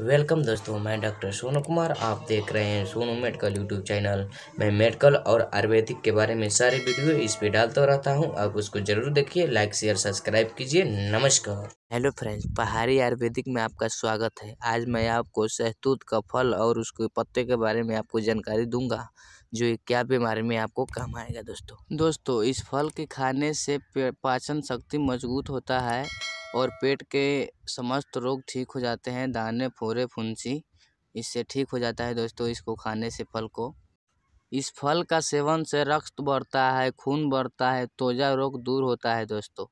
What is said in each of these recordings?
welcome दोस्तों मैं doctor Sonu Kumar आप देख रहे हैं सोनू मेडिकल यूट्यूब चैनल मैं मेडिकल और आयुर्वेदिक के बारे में सारे वीडियो इस पे डालता रहता हूं आप उसको जरूर देखिए लाइक शेयर सब्सक्राइब कीजिए नमस्कार हेलो फ्रेंड्स पहाड़ी आयुर्वेदिक में आपका स्वागत है आज मैं आपको सहतूत का फल और उसके पत्ते के बारे में आपको जानकारी दूंगा जो क्या बीमारी में आपको काम आएगा दोस्तों दोस्तों इस फल के खाने से पाचन शक्ति मजबूत होता है और पेट के समस्त रोग ठीक हो जाते हैं दाने फोरे फुंसी इससे ठीक हो जाता है दोस्तों इसको खाने से फल को इस फल का सेवन से रक्त बढ़ता है खून बढ़ता है तोजा रोग दूर होता है दोस्तों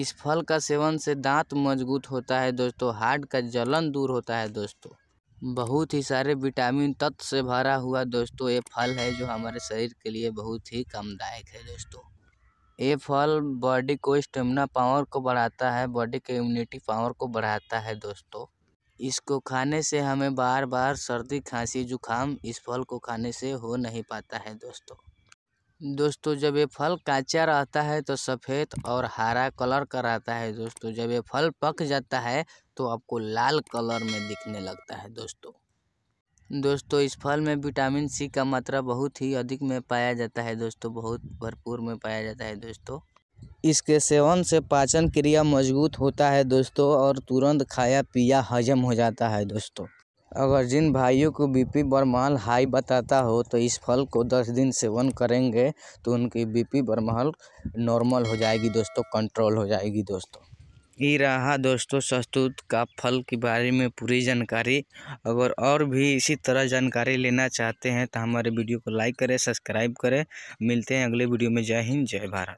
इस फल का सेवन से दांत मजबूत होता है दोस्तों हार्ट का जलन दूर होता है दोस्तों बहुत ही सारे विटामिन तत्व से भरा हुआ दोस्तों ये फल है जो हमारे शरीर के लिए बहुत ही कामदायक है दोस्तों ये फल बॉडी को स्टेमिना पावर को बढ़ाता है बॉडी के इम्यूनिटी पावर को बढ़ाता है दोस्तों इसको खाने से हमें बार बार सर्दी खांसी जुकाम इस फल को खाने से हो नहीं पाता है दोस्तों दोस्तों जब ये फल कच्चा रहता है तो सफ़ेद और हरा कलर का रहता है दोस्तों जब ये फल पक जाता है तो आपको लाल कलर में दिखने लगता है दोस्तों दोस्तों इस फल में विटामिन सी का मात्रा बहुत ही अधिक में पाया जाता है दोस्तों बहुत भरपूर में पाया जाता है दोस्तों इसके सेवन से पाचन क्रिया मजबूत होता है दोस्तों और तुरंत खाया पिया हजम हो जाता है दोस्तों अगर जिन भाइयों को बीपी बरमहल हाई बताता हो तो इस फल को दस दिन सेवन करेंगे तो उनकी बीपी बरमहल नॉर्मल हो जाएगी दोस्तों कंट्रोल हो जाएगी दोस्तों ये रहा दोस्तों शहतूत का फल के बारे में पूरी जानकारी अगर और भी इसी तरह जानकारी लेना चाहते हैं तो हमारे वीडियो को लाइक करें सब्सक्राइब करें मिलते हैं अगले वीडियो में जय हिंद जय भारत